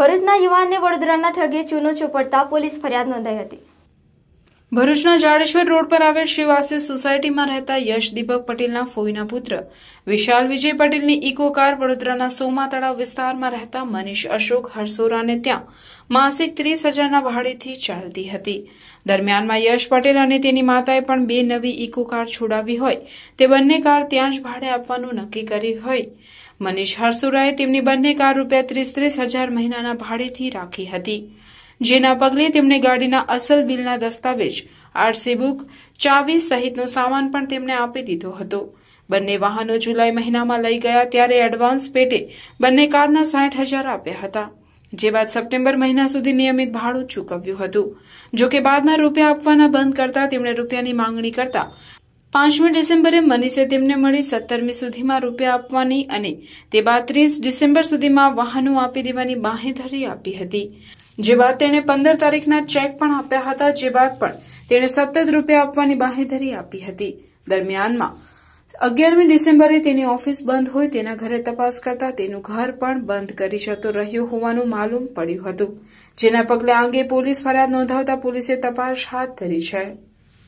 ભરૂચના યુવાનને વડોદરાના ઠગે ચૂનો ચોપડતા પોલીસ ફરિયાદ નોંધાઈ હતી ભરૂચના જાડેશ્વર રોડ પર આવેલ શિવાસી સોસાયટીમાં રહેતા યશ દીપક પટેલના ફોઈના પુત્ર વિશાલ વિજય પટેલની ઇકો કાર વડોદરાના સોમા તળાવ વિસ્તારમાં રહેતા મનીષ અશોક હરસોરાને ત્યાં માસિક ત્રીસ હજારના ભાડેથી ચાલતી હતી દરમિયાનમાં યશ પટેલ અને તેની માતાએ પણ બે નવી ઇકો કાર છોડાવી હોય તે બંને કાર ત્યાં જ ભાડે આપવાનું નક્કી કરી હોય મનીષ હરસોરાએ તેમની બંને કાર રૂપિયા ત્રીસ ત્રીસ હજાર મહિનાના ભાડેથી રાખી હતી જેના પગલે તેમણે ગાડીના અસલ બિલના દસ્તાવેજ આરસી બુક ચાવી સહિતનો સામાન પણ તેમણે આપી દીધો હતો બંને વાહનો જુલાઈ મહિનામાં લઈ ગયા ત્યારે એડવાન્સ પેટે બંને કારના સાઠ હજાર આપ્યા હતા જે બાદ સપ્ટેમ્બર મહિના સુધી નિયમિત ભાડું ચૂકવ્યું હતું જોકે બાદમાં રૂપિયા આપવાના બંધ કરતા તેમણે રૂપિયાની માંગણી કરતા પાંચમી ડિસેમ્બરે મનીષે તેમને મળી સત્તરમી સુધીમાં રૂપિયા આપવાની અને તે બાદ ત્રીસ ડિસેમ્બર સુધીમાં વાહનો આપી દેવાની બાંહેધરી આપી હતી જે બાદ તેણે પંદર તારીખના ચેક પણ આપ્યા હતા જે બાદ પણ તેણે સતત રૂપિયા આપવાની બાંહેધરી આપી હતી દરમિયાનમાં અગિયારમી ડિસેમ્બરે તેની ઓફિસ બંધ હોય તેના ઘરે તપાસ કરતા તેનું ઘર પણ બંધ કરી જતો રહ્યો હોવાનું માલુમ પડ્યું હતું જેના પગલે આ અંગે પોલીસ ફરિયાદ નોંધાવતા પોલીસે તપાસ હાથ ધરી છે